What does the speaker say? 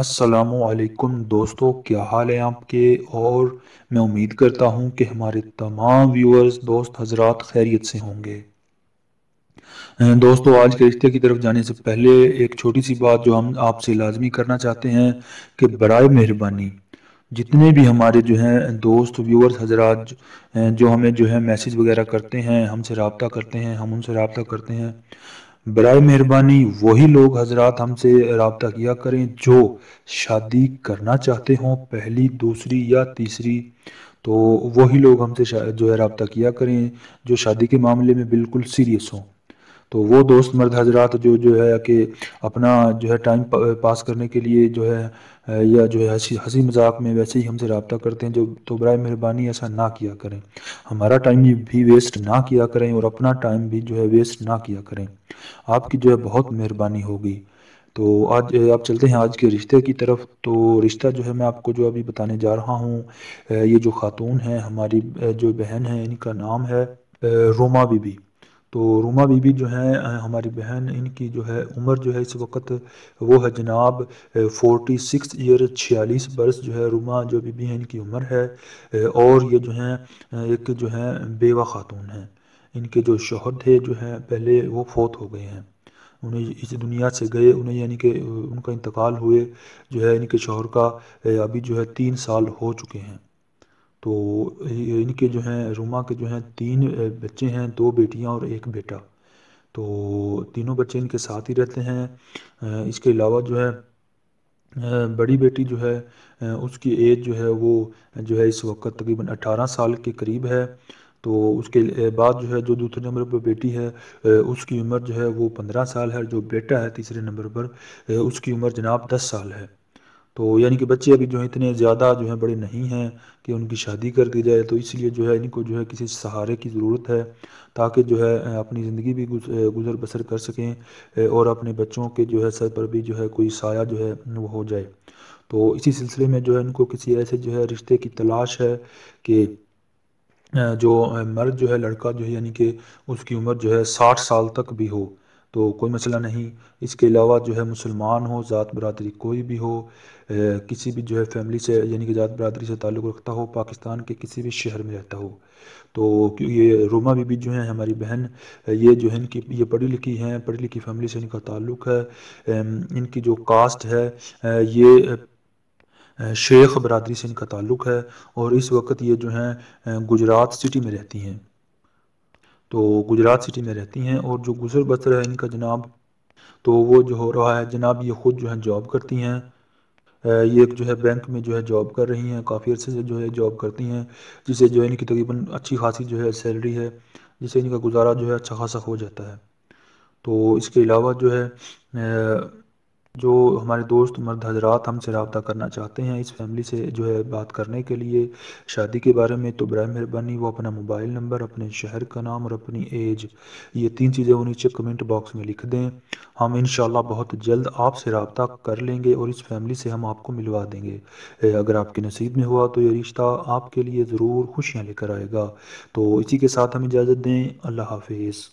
असलकुम दोस्तों क्या हाल है आपके और मैं उम्मीद करता हूँ कि हमारे तमाम व्यूअर्स दोस्त हजरात खैरियत से होंगे दोस्तों आज के रिश्ते की तरफ जाने से पहले एक छोटी सी बात जो हम आपसे लाजमी करना चाहते हैं कि बरए मेहरबानी जितने भी हमारे जो हैं दोस्त व्यूअर्स हजरात जो हमें जो है मैसेज वगैरह करते हैं हमसे रबता करते हैं हम उनसे रबता करते हैं बर मेहरबानी वही लोग हजरात हमसे रबता किया करें जो शादी करना चाहते हों पहली दूसरी या तीसरी तो वही लोग हमसे जो है रबता किया करें जो शादी के मामले में बिल्कुल सीरियस हों तो वो दोस्त मर्द हजरात जो जो है कि अपना जो है टाइम पास करने के लिए जो है या जो है हंसी हंसी मजाक में वैसे ही हमसे रबता करते हैं जो तो बर मेहरबानी ऐसा ना किया करें हमारा टाइम भी वेस्ट ना किया करें और अपना टाइम भी जो है वेस्ट ना किया करें आपकी जो है बहुत मेहरबानी होगी तो आज आप चलते हैं आज के रिश्ते की तरफ तो रिश्ता जो है मैं आपको जो अभी बताने जा रहा हूँ ये जो खातून है हमारी जो बहन है इनका नाम है रोमा बीबी तो रूमा बीबी जो हैं हमारी बहन इनकी जो है उम्र जो है इस वक्त वो है जनाब फोर्टी सिक्स ईयर छियालीस बरस जो है रूमा जो बीबी हैं इनकी उम्र है और ये जो हैं एक जो है बेवा ख़ातून हैं इनके जो शोहर थे जो हैं पहले वो फोत हो गए हैं उन्हें इस दुनिया से गए उन्हें यानी कि उनका इंतकाल हुए जो है इनके शोहर का अभी जो है तीन साल हो चुके हैं तो इनके जो हैं रुमा के जो हैं तीन बच्चे हैं दो बेटियां और एक बेटा तो तीनों बच्चे इनके साथ ही रहते हैं इसके अलावा जो है बड़ी बेटी जो है उसकी एज जो है वो जो है इस वक्त तकरीबन 18 साल के करीब है तो उसके बाद जो है जो दूसरे नंबर पर बेटी है उसकी उम्र जो है वो पंद्रह साल है जो बेटा है तीसरे नंबर पर उसकी उम्र जनाब दस साल है तो यानी कि बच्चे अभी जो है इतने ज़्यादा जो है बड़े नहीं हैं कि उनकी शादी कर दी जाए तो इसलिए जो है इनको जो है किसी सहारे की ज़रूरत है ताकि जो है अपनी ज़िंदगी भी गुजर बसर कर सकें और अपने बच्चों के जो है सर पर भी जो है कोई साया जो है वो हो जाए तो इसी सिलसिले में जो है इनको किसी ऐसे जो है रिश्ते की तलाश है कि जो मर्द जो है लड़का जो है यानी कि उसकी उम्र जो है साठ साल तक भी हो तो कोई मसला नहीं इसके अलावा जो है मुसलमान हो ज़ात बरदरी कोई भी हो किसी भी जो है फैमिली से यानी कि ज़ात बरदरी से ताल्लुक़ रखता हो पाकिस्तान के किसी भी शहर में रहता हो तो ये रोमा बीबी जो है हमारी बहन ये जो है इनकी ये पढ़ी लिखी हैं पढ़ी लिखी फैमिली से इनका ताल्लुक़ है इनकी जो कास्ट है ये शेख बरदरी से इनका ताल्लुक़ है और इस वक्त ये जो हैं गुजरात सिटी में रहती हैं तो गुजरात सिटी में रहती हैं और जो गुजर बसर है इनका जनाब तो वो जो हो रहा है जनाब ये ख़ुद जो है जॉब करती हैं ये जो है बैंक में जो है जॉब कर रही हैं काफ़ी अर्से से जो है जॉब करती हैं जिसे जो है इनकी तकरीबन अच्छी खासी जो है सैलरी है जिससे इनका गुजारा जो है अच्छा खासा हो जाता है तो इसके अलावा जो है जो हमारे दोस्त मर्द हजरात हमसे रबता करना चाहते हैं इस फैमिली से जो है बात करने के लिए शादी के बारे में तो बर मेहरबानी वो अपना मोबाइल नंबर अपने शहर का नाम और अपनी एज ये तीन चीज़ें वो नीचे कमेंट बॉक्स में लिख दें हम इन बहुत जल्द आपसे रबता कर लेंगे और इस फैमिली से हम आपको मिलवा देंगे अगर आपके नसीब में हुआ तो ये रिश्ता आपके लिए ज़रूर खुशियाँ लेकर आएगा तो इसी के साथ हम इजाज़त दें अल्लाह हाफिज़